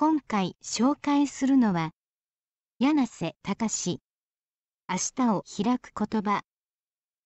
今回紹介するのは柳瀬隆明日を開く言葉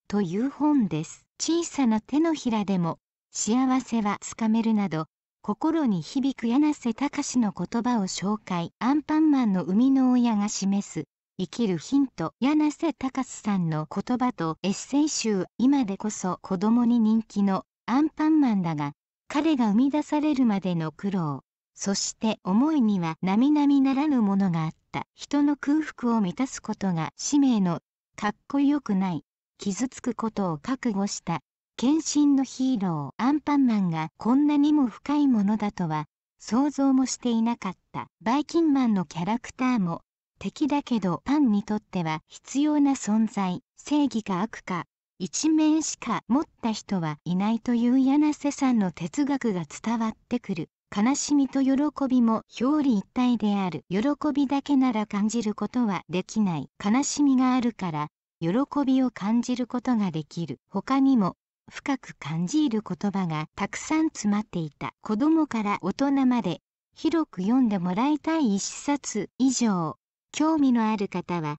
という本です小さな手のひらでも幸せはつかめるなど心に響く柳瀬隆の言葉を紹介アンパンマンの生みの親が示す生きるヒント柳瀬隆さんの言葉とエッセイ集今でこそ子供に人気のアンパンマンだが彼が生み出されるまでの苦労そして思いには並々ならぬものがあった。人の空腹を満たすことが使命の、かっこよくない、傷つくことを覚悟した、献身のヒーローアンパンマンがこんなにも深いものだとは、想像もしていなかった。バイキンマンのキャラクターも、敵だけどパンにとっては必要な存在。正義か悪か、一面しか持った人はいないという柳瀬さんの哲学が伝わってくる。悲しみと喜びも表裏一体である。喜びだけなら感じることはできない。悲しみがあるから、喜びを感じることができる。他にも、深く感じる言葉がたくさん詰まっていた。子供から大人まで、広く読んでもらいたい一冊以上。興味のある方は、